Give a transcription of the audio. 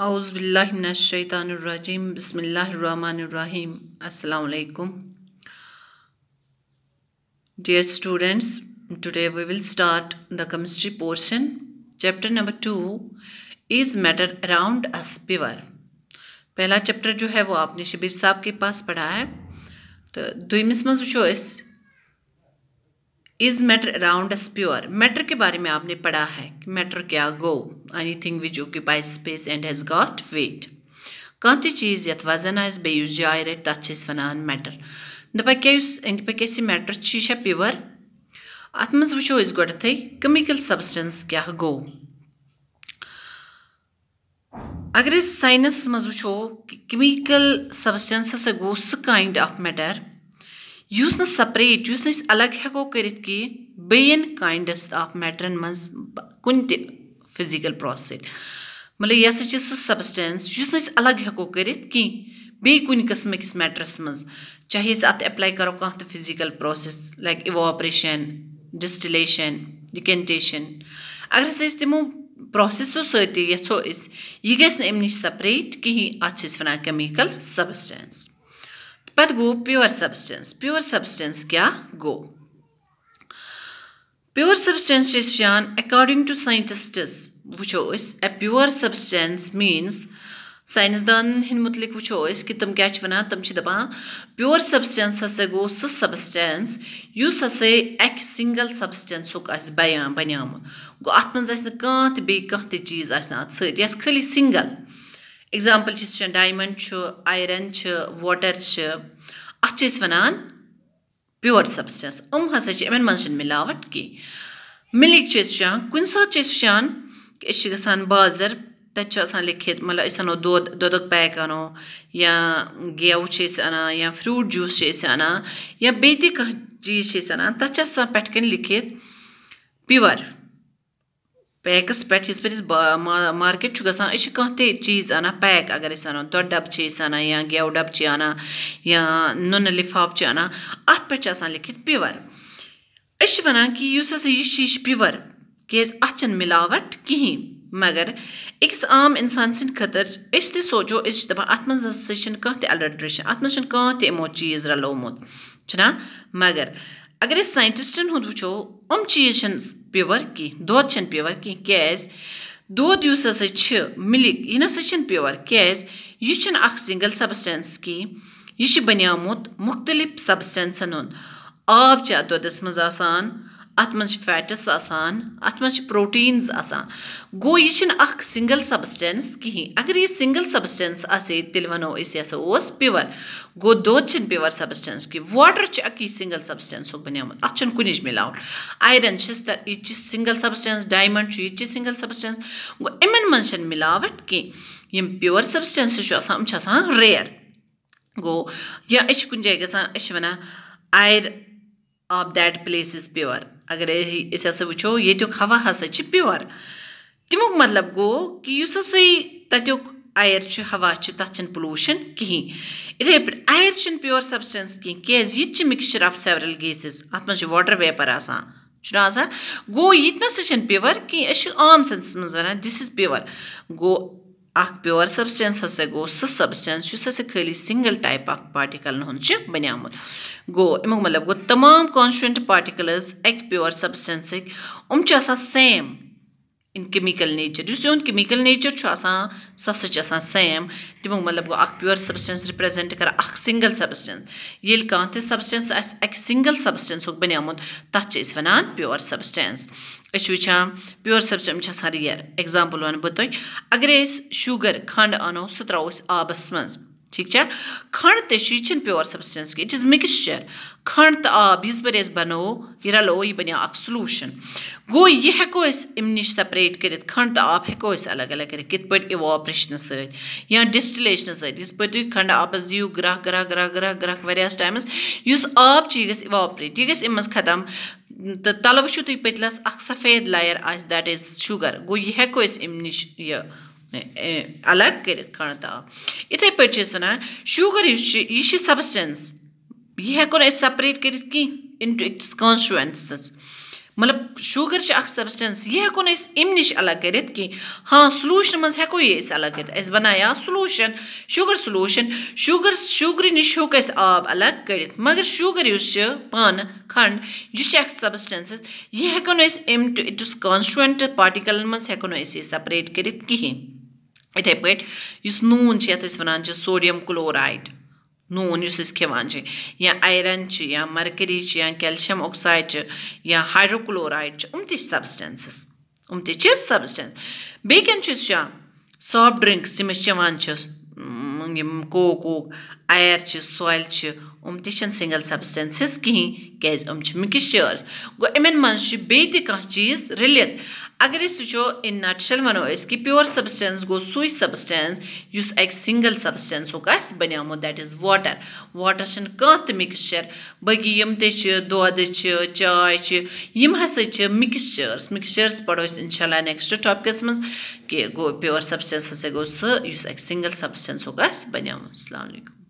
आउज़बिल्लाशैतानीम बसमीम अल्लाम dear students today we will start the chemistry portion chapter number two is matter around us pure पहला चैप्टर जो है वो आपने शबीर साहब के पास पढ़ा है तो दुमिस मज वो is matter around us pure matter के बारे में आपने पढ़ा है कि मैटर क्या गो anything which occupy space and has got weight कह तो चीज़ ये वजन आज बेस जाय रट तथ वनान मैटर दपा क्या अंद मैटर मैटर यह प्योर अत मज वो गोडत कमिकल सबस्टेंस क्या गो अगर साइनस मज वो कमिकल सबस्टेंस हा गो सह काइंड ऑफ मैटर उस नपरट उस अलग हेको कर काइंडस ऑफ मैटरन मं कु फिजिकल प्रोसेस मतलब यह सह सबस्टेंस अलग हेको कर कस्म किस मैटरस मं चाहे अत एप्लाई करो कह physical process like evaporation distillation decantation अगर तमो प्रोसेसो सो यो यह गि सपरट कहीं अच्छे वन कैमिकल सबस्टेंस पत गो प्योर सब्सटेंस प्योर सब्सटेंस क्या गो प्योर सब्सटेंस छ شان اکارڈنگ ٹو سائنٹسٹس وٕچھو أسۍ اےٚ پیور سبسٹینس میٖنٕز ساینس دانن ہِنٛدۍ مُتعلِق وٕچھو أسۍ کہِ تِم کیٛاہ چھِ وَنان تِم چھِ دَپان پیور سبسٹینس ہسا گوٚو سُہ سبسٹینس یُس ہسا اَکہِ سِنٛگل سبسٹینسُک آسہِ بیان بَنیٛامُت گوٚو اَتھ منٛز آسہِ نہٕ کانٛہہ تہِ بیٚیہِ کانٛہہ تہِ چیٖز آسہِ نہٕ اَتھ سۭتۍ یہِ آسہِ خٲلی single example example diamond iron water अत वनान प्योर सब्सटेंस उम हस इन मन मिलावट कह मिल्क कुन सान ग बाजर तथान लिखित मतलब अन दौद दुद पैक अनो या गेव अना या फ्रूट जूस अना या बे तीज अना तथा पेठ कन लिखित प्योर پیکَس پٮ۪ٹھ یِژ پھِر أسۍ مارکیٹ چھُ گژھان أسۍ چھِ کانٛہہ تہِ چیٖز اَنان پیک اگر أسۍ اَنو دۄدٕ ڈَبہٕ چھِ أسۍ اَنان یا گٮ۪و ڈَبہٕ چھِ اَنان یا نُنہٕ لِفاف چھِ اَنان اَتھ پٮ۪ٹھ چھِ آسان لیٚکھِتھ پِوَر أسۍ چھِ وَنان کہِ یُس ہَسا یہِ چھُ یہِ چھُ پِوَر کیٛازِ اَتھ چھَنہٕ مِلاوَٹ کِہیٖنۍ مگر أکِس عام اِنسان سٕنٛدِ خٲطرٕ أسۍ تہِ سونٛچو أسۍ چھِ دَپان اَتھ منٛز ہَسا چھِنہٕ کانٛہہ تہِ اَڈَلٹرٛیشَن اَتھ منٛز چھِنہٕ کانٛہہ تہِ یِمو چیٖز رَلومُت چھُنا مگر اگر أسۍ ساینٹِسٹَن ہُنٛد وٕچھو یِم چیٖز چھِنہٕ پیُور کینٛہہ دۄد چھِنہٕ پیُور کینٛہہ کیٛازِ دۄد یُس ہَسا چھِ مِلِک یہِ نہ سا چھِنہٕ پیُور کیٛازِ یہِ چھِنہٕ اَکھ سِنٛگَل سَبسٹٮ۪نٕس کینٛہہ یہِ چھِ بَنیٛومُت مُختلِف سَبسٹٮ۪نسَن ہُنٛد آب چھِ اَتھ دۄدَس منٛز آسان اَتھ منٛز چھِ فیٹٕس آسان اَتھ منٛز چھِ پرٛوٹیٖنٕز آسان گوٚو یہِ چھِنہٕ اَکھ سِنٛگٕل سَبسٹٮ۪نٕس کِہیٖنۍ اگر یہِ سِنٛگٕل سَبسٹٮ۪نٕس آسہِ ہے تیٚلہِ وَنو أسۍ یہِ ہسا اوس پِوَر گوٚو دۄد چھِنہٕ پِوَر سَبسٹٮ۪نٕس کینٛہہ واٹر چھِ اَکی سِنٛگٕل سَبسٹٮ۪نسُک بَنیومُت اَتھ چھُنہٕ کُنِچ مِلاوُن آیرَن چھِس یہِ تہِ چھِ سِنٛگٕل سَبسٹٮ۪نٕس ڈایمَنٛڈ چھُ یہِ تہِ چھِ سِنٛگٕل سَبسٹٮ۪نٕس گوٚو یِمَن منٛز چھَنہٕ مِلاوَٹ کینٛہہ یِم پِوَر سَبسٹٮ۪نسٕز چھُ آسان یِم چھِ آسان ریر گوٚو یا أسۍ چھِ کُنہِ جایہِ گژھان أسۍ چھِ وَنان air of that place is pure اگرے أسۍ ہسا وٕچھو ییٚتیُک ہوا ہسا چھِ پیُور تَمیُک مطلب گوٚو کہِ یُس ہسا یہِ تَتیُک اَیر چھُ ہوا چھُ تَتھ چھَنہٕ پُلوٗشَن کِہیٖنۍ یِتھَے پٲٹھۍ اَیر چھُنہٕ پیُور سَبسٹٮ۪نٕس کینٛہہ کیٛازِ یہِ تہِ چھِ مِکسچَر آف سیورَل گیسِز اَتھ منٛز چھِ واٹر ویپَر آسان چھُنہٕ آسان گوٚو یہِ تہِ نہ سا چھَنہٕ پیُور کینٛہہ أسۍ چھِ عام سٮ۪نسَس منٛز وَنان دِس اِز پیُور گوٚو اکھ پیور سَبسٹٮ۪نٕس ہسا گوٚو سُہ سَبسٹٮ۪نٕس یُس ہسا خٲلی سِنٛگٕل ٹایپ آف پاٹِکَلَن ہُنٛد چھُ بَنیٛومُت گوٚو اَمیُک مطلب گوٚو تَمام کانسٹِچُوَنٛٹ پاٹِکٕلٕز اَکہِ پیور سَبسٹٮ۪نسٕکۍ یِم چھِ آسان سیم इन केमिकल नेचर यु सोन केमिकल नेचर छ आसान सेम तमो मतलब गो अख प्योर सबस्टेंस रिप्रेजेंट कर अख सिंगल सबस्टेंस ये कह ते सबस्टेंस अक सिंगल सबस्टेंस बनियामुत तथ वनान प्योर सबस्टेंस अस वान प्योर सबस्टेंस रियर एग्जाम्पल वन बह तुम अगर शुगर खंड अनो सह त्रो आबस मं ठीक है खंड तो यह प्योर सब्सटेंस कह इट इज़ मिक्सचर खंड तो आब इस बे बनो यह रलो यह बनो सलूशन गो यह हेको अम नश सपरेट कर खंड तो आब हेको अलग अलग कर इवाप्रेशन पे इवापरेशन सह डिस्टिलेशन पे खंड आबस दिव ग्रह ग्रह ग्रह ग्रह ग्रह वस टाइम इस आब यह गवाप्रेट यह गम खत्म तो तल वो तुम पतलस अ सफ़ेद लायर आट इज़ शुगर गो यह हेको अम नश यह अलग कर इथे पे वन शुगर यह सबस्टेंस यह हेको सपरेट कर इंटू into its मतलब शुगर अ सबस्टेंस यह हेको अम नश अलग कर हाँ सलूशन मज हेको ये अलग कर बनाया solution sugar solution sugar sugar नश हूक आब अलग कर मगर शुगर उस पान खंड यह सबस्टेंस यह हेको अम टू इट्स कॉन्स्टुएंट पार्टिकलन मज हेको सपरेट कर कहें یِتھَے پٲٹھۍ یُس نوٗن چھِ یَتھ أسۍ وَنان چھِ سوڈیَم کٕلورایڈ نوٗن یُس أسۍ کھٮ۪وان چھِ یا آیرَن چھِ یا مَرکٔری چھِ یا کیلشِیَم اوٚکسایڈ چھِ یا ہایڈروکلورایڈ چھِ یِم تہِ چھِ سَبسٹٮ۪نسٕز یِم تہِ چھِ سَبسٹٮ۪نٕس بیٚیہِ کٮ۪ن چھِ چٮ۪وان سافٹ ڈِرٛنٛکٕس یِم أسۍ چٮ۪وان چھِ یِم کوک ووک اَیر چھِ سۄیِل چھِ یِم تہِ چھِنہٕ سِنٛگَل سَبسٹٮ۪نسٕز کِہیٖنۍ کیٛازِ یِم چھِ مِکِسچٲرٕس گوٚو یِمَن منٛز چھِ بیٚیہِ تہِ کانٛہہ چیٖز رٔلِتھ अगर वो इन नटशल वनो कि प्योर सबस्टेंस गो सु सबस्टेंस उस अक सिंगल सबस्टेंस बनियामो दैट इज़ वाटर वाटर कह तो मिक्सचर बगी यम तोद चाय यम हसा मिक्सचर्स मिक्सचर्स पढ़ो इनशाला नेक्स्ट टॉपिकस मज कि गो प्योर सबस्टेंस हसा गो सह अक सिंगल सबस्टेंस बनियामो अलैक्म